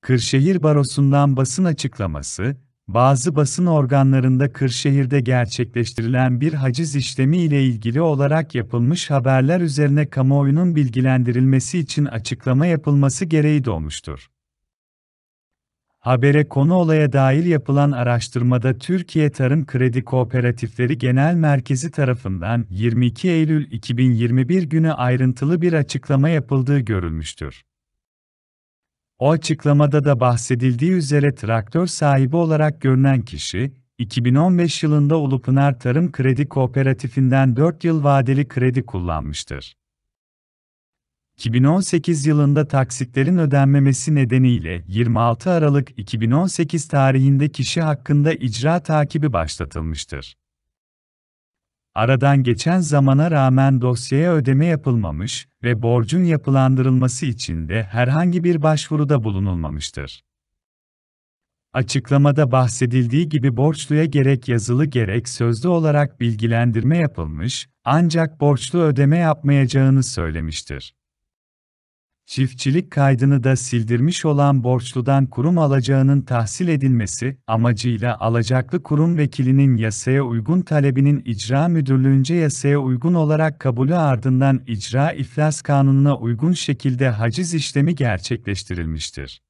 Kırşehir Barosu'ndan basın açıklaması, bazı basın organlarında Kırşehir'de gerçekleştirilen bir haciz işlemi ile ilgili olarak yapılmış haberler üzerine kamuoyunun bilgilendirilmesi için açıklama yapılması gereği doğmuştur. Habere konu olaya dair yapılan araştırmada Türkiye Tarım Kredi Kooperatifleri Genel Merkezi tarafından 22 Eylül 2021 günü ayrıntılı bir açıklama yapıldığı görülmüştür. O açıklamada da bahsedildiği üzere traktör sahibi olarak görünen kişi, 2015 yılında Ulupınar Tarım Kredi Kooperatifinden 4 yıl vadeli kredi kullanmıştır. 2018 yılında taksitlerin ödenmemesi nedeniyle 26 Aralık 2018 tarihinde kişi hakkında icra takibi başlatılmıştır. Aradan geçen zamana rağmen dosyaya ödeme yapılmamış ve borcun yapılandırılması için de herhangi bir başvuruda bulunulmamıştır. Açıklamada bahsedildiği gibi borçluya gerek yazılı gerek sözlü olarak bilgilendirme yapılmış, ancak borçlu ödeme yapmayacağını söylemiştir çiftçilik kaydını da sildirmiş olan borçludan kurum alacağının tahsil edilmesi amacıyla alacaklı kurum vekilinin yasaya uygun talebinin icra müdürlüğünce yasaya uygun olarak kabulü ardından icra iflas kanununa uygun şekilde haciz işlemi gerçekleştirilmiştir.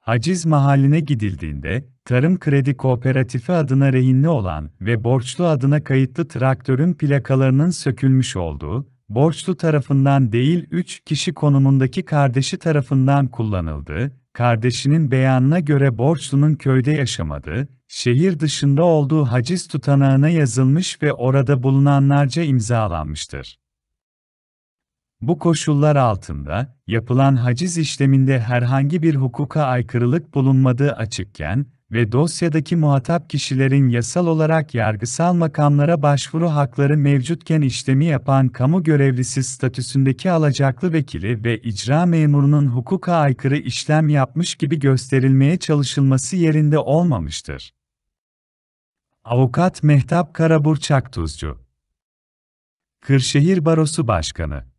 Haciz mahalline gidildiğinde, Tarım Kredi Kooperatifi adına rehinli olan ve borçlu adına kayıtlı traktörün plakalarının sökülmüş olduğu, borçlu tarafından değil 3 kişi konumundaki kardeşi tarafından kullanıldı, kardeşinin beyanına göre borçlunun köyde yaşamadığı, şehir dışında olduğu haciz tutanağına yazılmış ve orada bulunanlarca imzalanmıştır. Bu koşullar altında, yapılan haciz işleminde herhangi bir hukuka aykırılık bulunmadığı açıkken, ve dosyadaki muhatap kişilerin yasal olarak yargısal makamlara başvuru hakları mevcutken işlemi yapan kamu görevlisi statüsündeki alacaklı vekili ve icra memurunun hukuka aykırı işlem yapmış gibi gösterilmeye çalışılması yerinde olmamıştır. Avukat Mehtap Karaburçak Tuzcu Kırşehir Barosu Başkanı